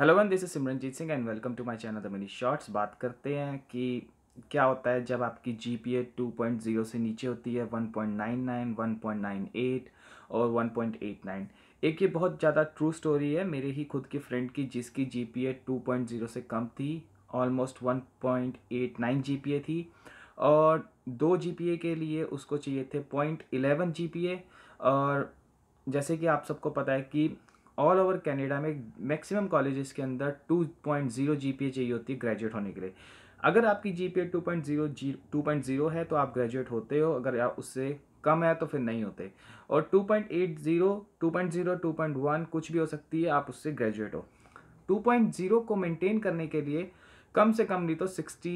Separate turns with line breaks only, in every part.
hello one this is Simranjeet Singh and welcome to my channel the money shorts बात करते हैं कि क्या होता है जब आपकी G P two point zero से नीचे होती है one point nine nine one point nine eight और वन पॉइंट एट नाइन एक ये बहुत ज़्यादा ट्रू स्टोरी है मेरे ही खुद के फ्रेंड की जिसकी G P two point zero से कम थी almost one point eight nine G P A थी और दो जी पी ए के लिए उसको चाहिए थे point eleven G P A और जैसे कि आप सबको पता है कि ऑल ओवर कैनेडा में मैक्सिमम कॉलेजेस के अंदर 2.0 ए चाहिए होती है ग्रेजुएट होने के लिए अगर आपकी पॉइंट 2.0 जी जीरो है तो आप ग्रेजुएट होते हो अगर आप उससे कम है तो फिर नहीं होते और 2.80 2.0 2.1 कुछ भी हो सकती है आप उससे ग्रेजुएट हो 2.0 को मेंटेन करने के लिए कम से कम नहीं तो 60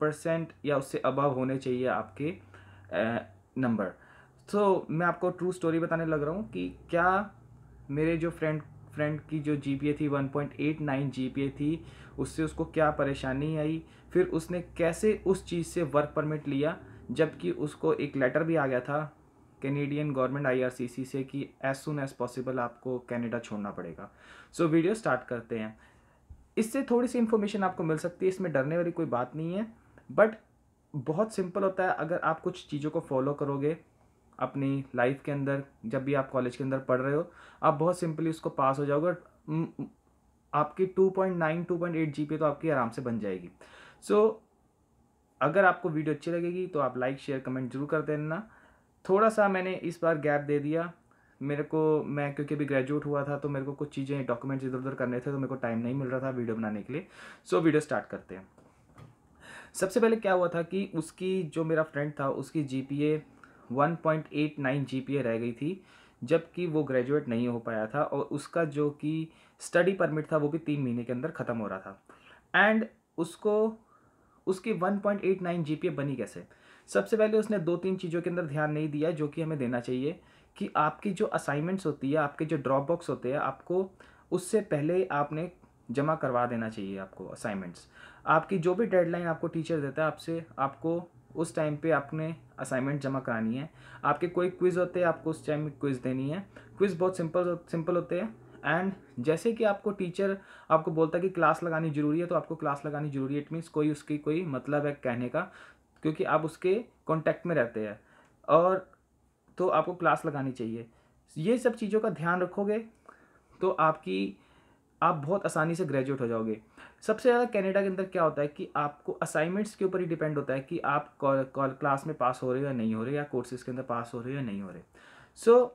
परसेंट या उससे अबव होने चाहिए आपके नंबर तो so, मैं आपको ट्रू स्टोरी बताने लग रहा हूँ कि क्या मेरे जो फ्रेंड फ्रेंड की जो जी थी 1.89 जी थी उससे उसको क्या परेशानी आई फिर उसने कैसे उस चीज़ से वर्क परमिट लिया जबकि उसको एक लेटर भी आ गया था कैनेडियन गवर्नमेंट आईआरसीसी से कि एज सुन एज पॉसिबल आपको कनाडा छोड़ना पड़ेगा सो so, वीडियो स्टार्ट करते हैं इससे थोड़ी सी इन्फॉर्मेशन आपको मिल सकती है इसमें डरने वाली कोई बात नहीं है बट बहुत सिंपल होता है अगर आप कुछ चीज़ों को फॉलो करोगे अपनी लाइफ के अंदर जब भी आप कॉलेज के अंदर पढ़ रहे हो आप बहुत सिंपली उसको पास हो जाओगे आपकी 2.9 2.8 जीपीए तो आपकी आराम से बन जाएगी सो so, अगर आपको वीडियो अच्छी लगेगी तो आप लाइक शेयर कमेंट जरूर कर देना थोड़ा सा मैंने इस बार गैप दे दिया मेरे को मैं क्योंकि अभी ग्रेजुएट हुआ था तो मेरे को कुछ चीज़ें डॉक्यूमेंट्स इधर उधर करने थे तो मेरे को टाइम नहीं मिल रहा था वीडियो बनाने के लिए सो so, वीडियो स्टार्ट करते हैं सबसे पहले क्या हुआ था कि उसकी जो मेरा फ्रेंड था उसकी जी 1.89 जीपीए रह गई थी जबकि वो ग्रेजुएट नहीं हो पाया था और उसका जो कि स्टडी परमिट था वो भी तीन महीने के अंदर ख़त्म हो रहा था एंड उसको उसकी 1.89 जीपीए बनी कैसे सबसे पहले उसने दो तीन चीज़ों के अंदर ध्यान नहीं दिया जो कि हमें देना चाहिए कि आपकी जो असाइनमेंट्स होती है आपके जो ड्रॉप बॉक्स होते हैं आपको उससे पहले आपने जमा करवा देना चाहिए आपको असाइनमेंट्स आपकी जो भी डेडलाइन आपको टीचर देता है आपसे आपको उस टाइम पे आपने असाइनमेंट जमा करानी है आपके कोई क्विज़ होते हैं आपको उस टाइम में क्विज़ देनी है क्विज़ बहुत सिंपल सिंपल होते हैं एंड जैसे कि आपको टीचर आपको बोलता है कि क्लास लगानी ज़रूरी है तो आपको क्लास लगानी ज़रूरी है इट मीन्स कोई उसकी कोई मतलब है कहने का क्योंकि आप उसके कॉन्टैक्ट में रहते हैं और तो आपको क्लास लगानी चाहिए ये सब चीज़ों का ध्यान रखोगे तो आपकी आप बहुत आसानी से ग्रेजुएट हो जाओगे सबसे ज़्यादा कनाडा के अंदर क्या होता है कि आपको असाइनमेंट्स के ऊपर ही डिपेंड होता है कि आप कॉल क्लास में पास हो रहे हो या नहीं हो रहे या कोर्सेज के अंदर पास हो रहे हो या नहीं हो रहे सो so,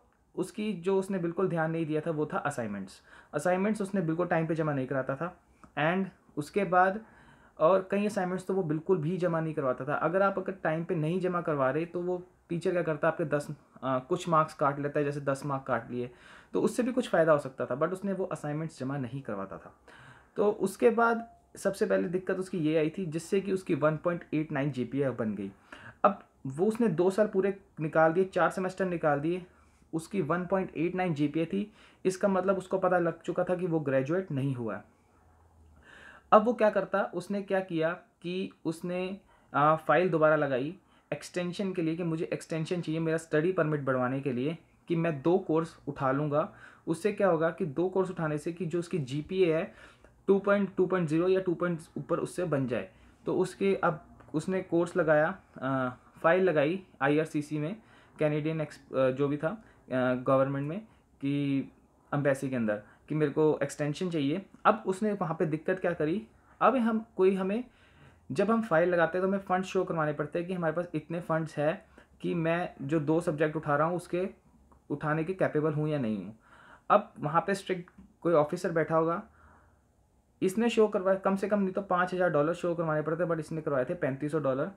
उसकी जो उसने बिल्कुल ध्यान नहीं दिया था वो था असाइनमेंट्स असाइनमेंट्स उसने बिल्कुल टाइम पर जमा नहीं कराता था एंड उसके बाद और कई असाइनमेंट्स तो वो बिल्कुल भी जमा नहीं करवाता था अगर आप अगर टाइम पर नहीं जमा करवा रहे तो वो टीचर क्या करता है आपके दस आ, कुछ मार्क्स काट लेता है जैसे दस मार्क काट लिए तो उससे भी कुछ फ़ायदा हो सकता था बट उसने वो असाइनमेंट्स जमा नहीं करवाता था तो उसके बाद सबसे पहले दिक्कत उसकी ये आई थी जिससे कि उसकी 1.89 पॉइंट बन गई अब वो उसने दो साल पूरे निकाल दिए चार सेमेस्टर निकाल दिए उसकी 1.89 पॉइंट थी इसका मतलब उसको पता लग चुका था कि वो ग्रेजुएट नहीं हुआ अब वो क्या करता उसने क्या किया कि उसने आ, फाइल दोबारा लगाई एक्सटेंशन के लिए कि मुझे एक्सटेंशन चाहिए मेरा स्टडी परमिट बढ़वाने के लिए कि मैं दो कोर्स उठा लूँगा उससे क्या होगा कि दो कोर्स उठाने से कि जो उसकी जी है two point two point zero या टू पॉइंट ऊपर उससे बन जाए तो उसके अब उसने कोर्स लगाया फाइल लगाई आईआरसीसी में कैनेडियन एक्स जो भी था गवर्नमेंट में कि अम्बेसी के अंदर कि मेरे को एक्सटेंशन चाहिए अब उसने वहाँ पे दिक्कत क्या करी अब हम कोई हमें जब हम फाइल लगाते हैं तो हमें फ़ंड शो करवाने पड़ते हैं कि हमारे पास इतने फंड्स है कि मैं जो दो सब्जेक्ट उठा रहा हूँ उसके उठाने के कैपेबल हूँ या नहीं हूँ अब वहाँ पे स्ट्रिक्ट कोई ऑफिसर बैठा होगा इसने शो करवाया कम से कम नहीं तो पाँच हज़ार डॉलर शो करवाने पड़ते बट इसने करवाए थे पैंतीस सौ dollar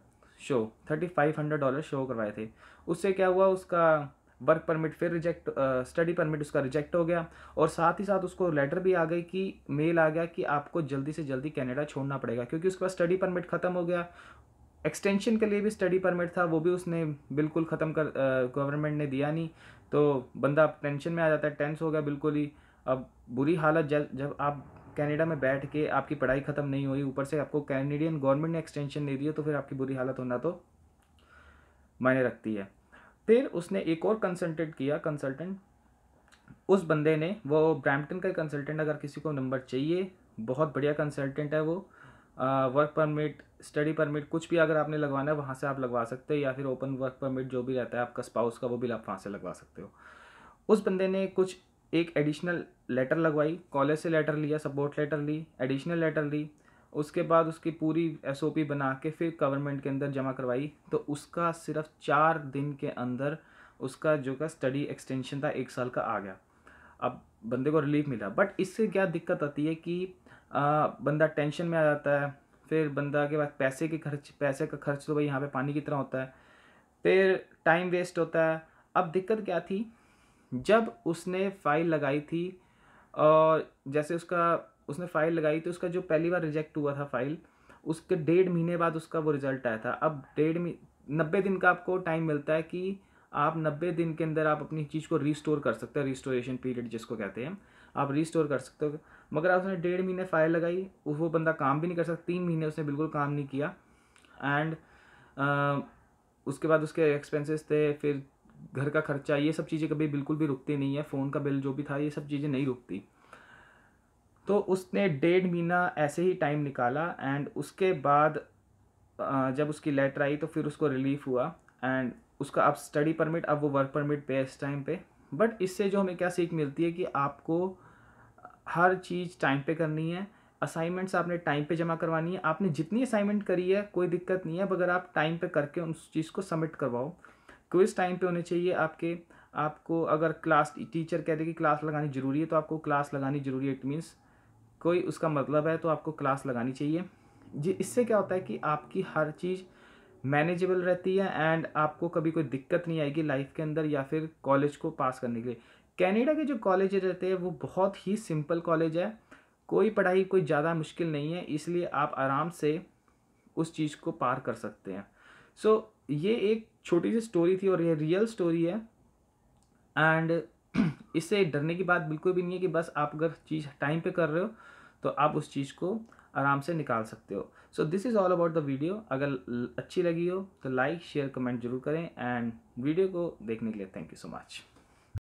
show thirty five hundred dollar show करवाए थे उससे क्या हुआ उसका वर्क परमिट फिर रिजेक्ट स्टडी परमिट उसका रिजेक्ट हो गया और साथ ही साथ उसको लेटर भी आ गई कि मेल आ गया कि आपको जल्दी से जल्दी कैनेडा छोड़ना पड़ेगा क्योंकि उसके पास स्टडी परमिट ख़त्म हो गया एक्सटेंशन के लिए भी स्टडी परमिट था वो भी उसने बिल्कुल ख़त्म कर गवर्नमेंट ने दिया नहीं तो बंदा टेंशन में आ जाता है टेंस हो गया बिल्कुल ही अब बुरी हालत जब जब आप कनाडा में बैठ के आपकी पढ़ाई ख़त्म नहीं हुई ऊपर से आपको कैनेडियन गवर्नमेंट ने एक्सटेंशन दे दिया तो फिर आपकी बुरी हालत होना तो मायने रखती है फिर उसने एक और कंसल्टेंट किया कंसल्टेंट उस बंदे ने वो ब्रैम्पटन का कंसल्टेंट अगर किसी को नंबर चाहिए बहुत बढ़िया कंसल्टेंट है वो वर्क परमिट स्टडी परमिट कुछ भी अगर आपने लगवाना है वहाँ से आप लगवा सकते हो या फिर ओपन वर्क परमिट जो भी रहता है आपका स्पाउस का वो भी आप वहाँ से लगवा सकते हो उस बंदे ने कुछ एक एडिशनल लेटर लगवाई कॉलेज से लेटर लिया सपोर्ट लेटर ली एडिशनल लेटर ली उसके बाद उसकी पूरी एस बना के फिर गवर्नमेंट के अंदर जमा करवाई तो उसका सिर्फ चार दिन के अंदर उसका जो का स्टडी एक्सटेंशन था एक साल का आ गया अब बंदे को रिलीफ मिला बट इससे क्या दिक्कत आती है कि आ, बंदा टेंशन में आ जाता है फिर बंदा के बाद पैसे के खर्च पैसे का खर्च तो भाई यहाँ पे पानी की तरह होता है फिर टाइम वेस्ट होता है अब दिक्कत क्या थी जब उसने फाइल लगाई थी और जैसे उसका उसने फाइल लगाई तो उसका जो पहली बार रिजेक्ट हुआ था फाइल उसके डेढ़ महीने बाद उसका वो रिजल्ट आया था अब डेढ़ नब्बे दिन का आपको टाइम मिलता है कि आप नब्बे दिन के अंदर आप अपनी चीज़ को रिस्टोर कर सकते हो रिस्टोरेशन पीरियड जिसको कहते हैं आप रिस्टोर कर सकते हो मगर उसने डेढ़ महीने फाइल लगाई वो बंदा काम भी नहीं कर सकता तीन महीने उसने बिल्कुल काम नहीं किया एंड उसके बाद उसके एक्सपेंसेस थे फिर घर का खर्चा ये सब चीज़ें कभी बिल्कुल भी रुकती नहीं है फ़ोन का बिल जो भी था ये सब चीज़ें नहीं रुकती तो उसने डेढ़ महीना ऐसे ही टाइम निकाला एंड उसके बाद जब उसकी लेटर आई तो फिर उसको रिलीफ हुआ एंड उसका अब स्टडी परमिट अब वो वर्क परमिट पे इस टाइम पे बट इससे जो हमें क्या सीख मिलती है कि आपको हर चीज़ टाइम पे करनी है असाइनमेंट्स आपने टाइम पे जमा करवानी है आपने जितनी असाइनमेंट करी है कोई दिक्कत नहीं है अगर आप टाइम पे करके उस चीज़ को सबमिट करवाओ क्विज़ टाइम पे होने चाहिए आपके आपको अगर क्लास टीचर कह दे कि क्लास लगानी ज़रूरी है तो आपको क्लास लगानी ज़रूरी है इट मीन्स कोई उसका मतलब है तो आपको क्लास लगानी चाहिए जी इससे क्या होता है कि आपकी हर चीज़ मैनेजेबल रहती है एंड आपको कभी कोई दिक्कत नहीं आएगी लाइफ के अंदर या फिर कॉलेज को पास करने के लिए कैनेडा के जो कॉलेज रहते हैं वो बहुत ही सिंपल कॉलेज है कोई पढ़ाई कोई ज़्यादा मुश्किल नहीं है इसलिए आप आराम से उस चीज़ को पार कर सकते हैं सो so, ये एक छोटी सी स्टोरी थी और ये रियल स्टोरी है एंड इससे डरने की बात बिल्कुल भी नहीं है कि बस आप अगर चीज़ टाइम पे कर रहे हो तो आप उस चीज़ को आराम से निकाल सकते हो so this is all about the video अगर अच्छी लगी हो तो लाइक शेयर कमेंट जरूर करें एंड वीडियो को देखने के लिए थैंक यू सो मच